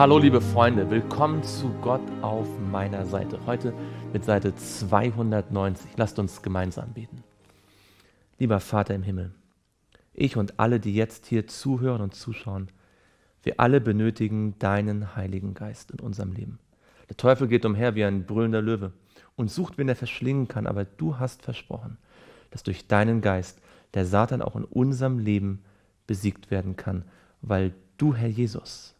Hallo liebe Freunde, willkommen zu Gott auf meiner Seite. Heute mit Seite 290. Lasst uns gemeinsam beten. Lieber Vater im Himmel, ich und alle, die jetzt hier zuhören und zuschauen, wir alle benötigen deinen Heiligen Geist in unserem Leben. Der Teufel geht umher wie ein brüllender Löwe und sucht, wen er verschlingen kann, aber du hast versprochen, dass durch deinen Geist der Satan auch in unserem Leben besiegt werden kann, weil du, Herr Jesus,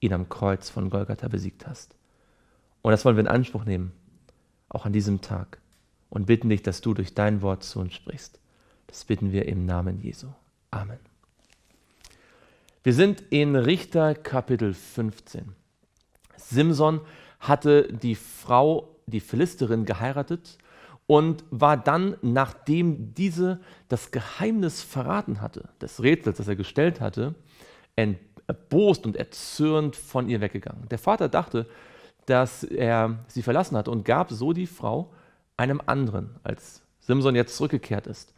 ihn am Kreuz von Golgatha besiegt hast. Und das wollen wir in Anspruch nehmen, auch an diesem Tag, und bitten dich, dass du durch dein Wort zu uns sprichst. Das bitten wir im Namen Jesu. Amen. Wir sind in Richter Kapitel 15. Simson hatte die Frau, die Philisterin, geheiratet und war dann, nachdem diese das Geheimnis verraten hatte, des Rätsels, das er gestellt hatte, entdeckt erbost und erzürnt von ihr weggegangen. Der Vater dachte, dass er sie verlassen hat und gab so die Frau einem anderen, als Simson jetzt zurückgekehrt ist,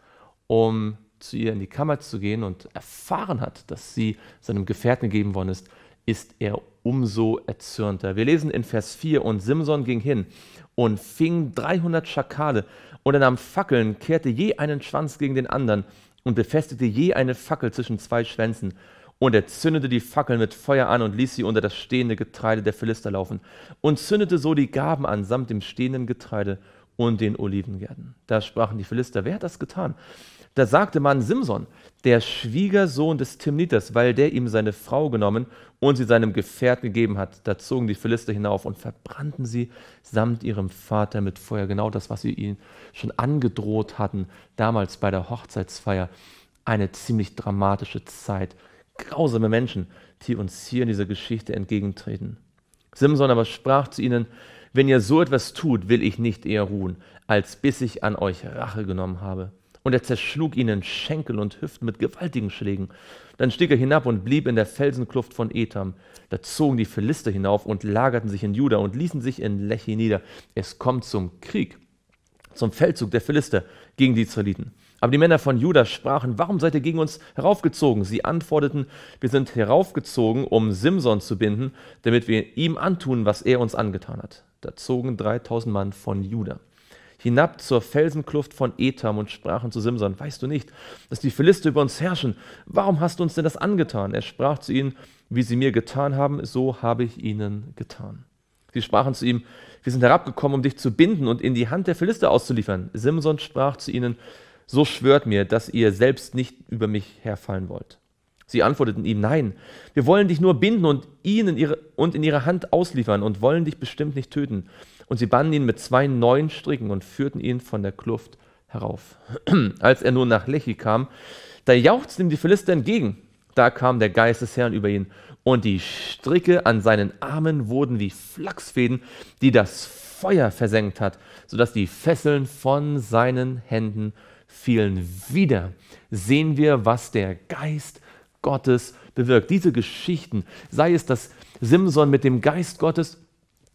um zu ihr in die Kammer zu gehen und erfahren hat, dass sie seinem Gefährten gegeben worden ist, ist er umso erzürnter. Wir lesen in Vers 4, und Simson ging hin und fing 300 Schakale und er nahm Fackeln, kehrte je einen Schwanz gegen den anderen und befestigte je eine Fackel zwischen zwei Schwänzen und er zündete die Fackeln mit Feuer an und ließ sie unter das stehende Getreide der Philister laufen und zündete so die Gaben an samt dem stehenden Getreide und den Olivengärten. Da sprachen die Philister, wer hat das getan? Da sagte man Simson, der Schwiegersohn des Timniters, weil der ihm seine Frau genommen und sie seinem Gefährten gegeben hat. Da zogen die Philister hinauf und verbrannten sie samt ihrem Vater mit Feuer. Genau das, was sie ihnen schon angedroht hatten, damals bei der Hochzeitsfeier. Eine ziemlich dramatische Zeit grausame Menschen, die uns hier in dieser Geschichte entgegentreten. Simson aber sprach zu ihnen, wenn ihr so etwas tut, will ich nicht eher ruhen, als bis ich an euch Rache genommen habe. Und er zerschlug ihnen Schenkel und Hüften mit gewaltigen Schlägen. Dann stieg er hinab und blieb in der Felsenkluft von Etam. Da zogen die Philister hinauf und lagerten sich in Juda und ließen sich in Lechi nieder. Es kommt zum Krieg, zum Feldzug der Philister gegen die Israeliten. Aber die Männer von Judas sprachen, warum seid ihr gegen uns heraufgezogen? Sie antworteten, wir sind heraufgezogen, um Simson zu binden, damit wir ihm antun, was er uns angetan hat. Da zogen 3000 Mann von Juda hinab zur Felsenkluft von Etam und sprachen zu Simson, weißt du nicht, dass die Philister über uns herrschen? Warum hast du uns denn das angetan? Er sprach zu ihnen, wie sie mir getan haben, so habe ich ihnen getan. Sie sprachen zu ihm, wir sind herabgekommen, um dich zu binden und in die Hand der Philister auszuliefern. Simson sprach zu ihnen, so schwört mir, dass ihr selbst nicht über mich herfallen wollt. Sie antworteten ihm, nein, wir wollen dich nur binden und ihn in ihre, und in ihre Hand ausliefern und wollen dich bestimmt nicht töten. Und sie banden ihn mit zwei neuen Stricken und führten ihn von der Kluft herauf. Als er nun nach Lechi kam, da jauchzten ihm die Philister entgegen. Da kam der Geist des Herrn über ihn, und die Stricke an seinen Armen wurden wie Flachsfäden, die das Feuer versenkt hat, sodass die Fesseln von seinen Händen fielen. Wieder sehen wir, was der Geist Gottes bewirkt. Diese Geschichten, sei es, dass Simson mit dem Geist Gottes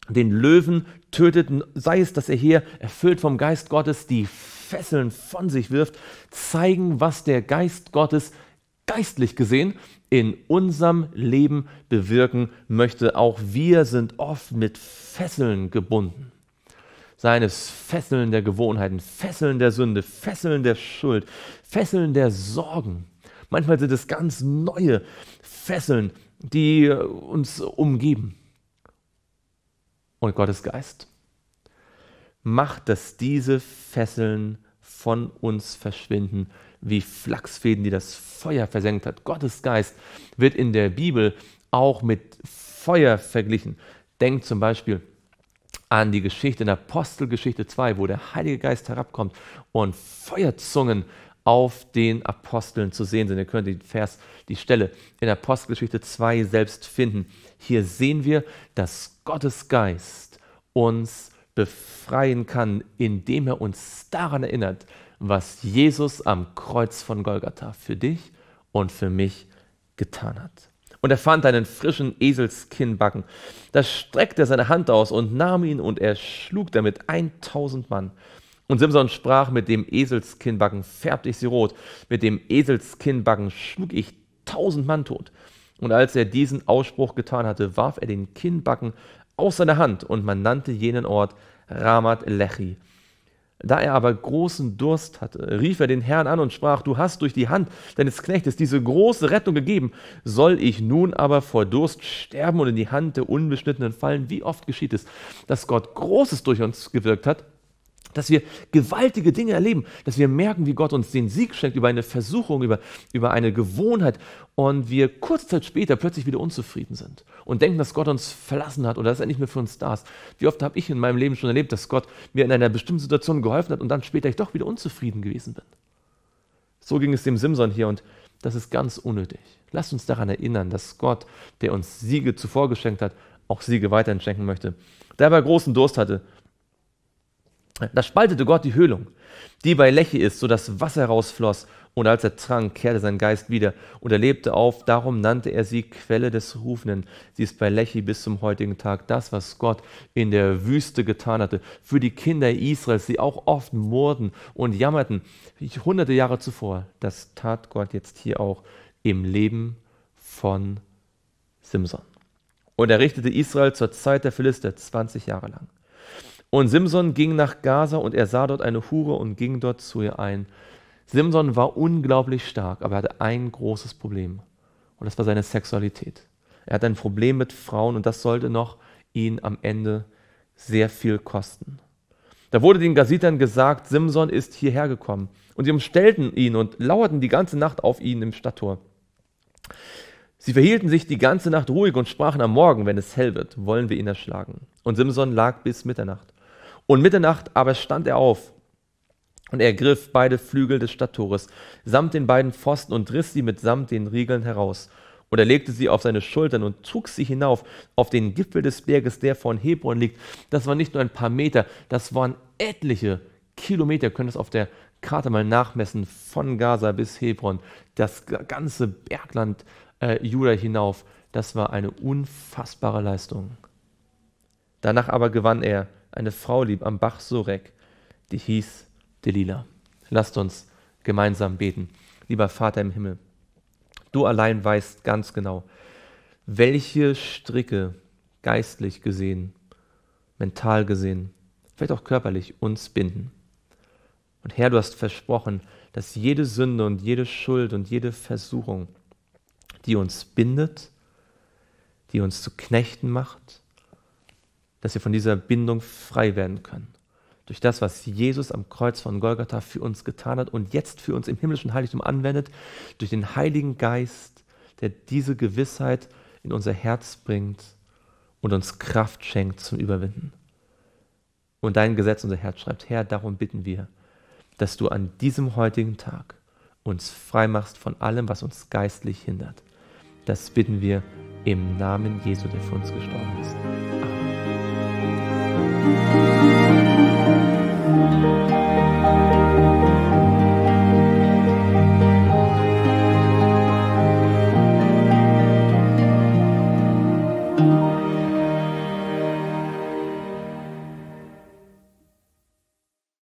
den Löwen tötet, sei es, dass er hier erfüllt vom Geist Gottes die Fesseln von sich wirft, zeigen, was der Geist Gottes geistlich gesehen in unserem Leben bewirken möchte. Auch wir sind oft mit Fesseln gebunden seines Fesseln der Gewohnheiten, Fesseln der Sünde, Fesseln der Schuld, Fesseln der Sorgen. Manchmal sind es ganz neue Fesseln, die äh, uns umgeben. Und Gottes Geist macht, dass diese Fesseln von uns verschwinden, wie Flachsfäden, die das Feuer versenkt hat. Gottes Geist wird in der Bibel auch mit Feuer verglichen. Denkt zum Beispiel an, an die Geschichte in Apostelgeschichte 2, wo der Heilige Geist herabkommt und Feuerzungen auf den Aposteln zu sehen sind. Ihr könnt den Vers, die Stelle in Apostelgeschichte 2 selbst finden. Hier sehen wir, dass Gottes Geist uns befreien kann, indem er uns daran erinnert, was Jesus am Kreuz von Golgatha für dich und für mich getan hat und er fand einen frischen Eselskinnbacken. Da streckte er seine Hand aus und nahm ihn und er schlug damit 1000 Mann. Und Simson sprach, mit dem Eselskinnbacken färbte ich sie rot, mit dem Eselskinnbacken schlug ich 1000 Mann tot. Und als er diesen Ausspruch getan hatte, warf er den Kinnbacken aus seiner Hand und man nannte jenen Ort Ramat Lechi. Da er aber großen Durst hatte, rief er den Herrn an und sprach, du hast durch die Hand deines Knechtes diese große Rettung gegeben, soll ich nun aber vor Durst sterben und in die Hand der Unbeschnittenen fallen? Wie oft geschieht es, dass Gott Großes durch uns gewirkt hat dass wir gewaltige Dinge erleben, dass wir merken, wie Gott uns den Sieg schenkt über eine Versuchung, über, über eine Gewohnheit und wir kurze Zeit später plötzlich wieder unzufrieden sind und denken, dass Gott uns verlassen hat oder dass er nicht mehr für uns da ist. Wie oft habe ich in meinem Leben schon erlebt, dass Gott mir in einer bestimmten Situation geholfen hat und dann später ich doch wieder unzufrieden gewesen bin. So ging es dem Simson hier und das ist ganz unnötig. Lasst uns daran erinnern, dass Gott, der uns Siege zuvor geschenkt hat, auch Siege weiterhin schenken möchte. Da er großen Durst hatte, da spaltete Gott die Höhlung, die bei Leche ist, so dass Wasser rausfloss. Und als er trank, kehrte sein Geist wieder und er lebte auf. Darum nannte er sie Quelle des Rufenden. Sie ist bei Lechi bis zum heutigen Tag das, was Gott in der Wüste getan hatte. Für die Kinder Israels, die auch oft murrten und jammerten, hunderte Jahre zuvor. Das tat Gott jetzt hier auch im Leben von Simson. Und er richtete Israel zur Zeit der Philister 20 Jahre lang. Und Simson ging nach Gaza und er sah dort eine Hure und ging dort zu ihr ein. Simson war unglaublich stark, aber er hatte ein großes Problem. Und das war seine Sexualität. Er hatte ein Problem mit Frauen und das sollte noch ihn am Ende sehr viel kosten. Da wurde den Gazitern gesagt, Simson ist hierher gekommen. Und sie umstellten ihn und lauerten die ganze Nacht auf ihn im Stadttor. Sie verhielten sich die ganze Nacht ruhig und sprachen am Morgen, wenn es hell wird, wollen wir ihn erschlagen. Und Simson lag bis Mitternacht. Und Mitternacht aber stand er auf und ergriff beide Flügel des Stadttores, samt den beiden Pfosten und riss sie mitsamt den Riegeln heraus. Und er legte sie auf seine Schultern und trug sie hinauf auf den Gipfel des Berges, der von Hebron liegt. Das waren nicht nur ein paar Meter, das waren etliche Kilometer, Ihr könnt es auf der Karte mal nachmessen, von Gaza bis Hebron, das ganze Bergland äh, Juda hinauf. Das war eine unfassbare Leistung. Danach aber gewann er eine Frau lieb am Bach Sorek, die hieß Delila. Lasst uns gemeinsam beten. Lieber Vater im Himmel, du allein weißt ganz genau, welche Stricke geistlich gesehen, mental gesehen, vielleicht auch körperlich uns binden. Und Herr, du hast versprochen, dass jede Sünde und jede Schuld und jede Versuchung, die uns bindet, die uns zu Knechten macht, dass wir von dieser Bindung frei werden können. Durch das, was Jesus am Kreuz von Golgatha für uns getan hat und jetzt für uns im himmlischen Heiligtum anwendet, durch den Heiligen Geist, der diese Gewissheit in unser Herz bringt und uns Kraft schenkt zum Überwinden. Und dein Gesetz unser Herz schreibt, Herr, darum bitten wir, dass du an diesem heutigen Tag uns frei machst von allem, was uns geistlich hindert. Das bitten wir im Namen Jesu, der für uns gestorben ist. Thank you.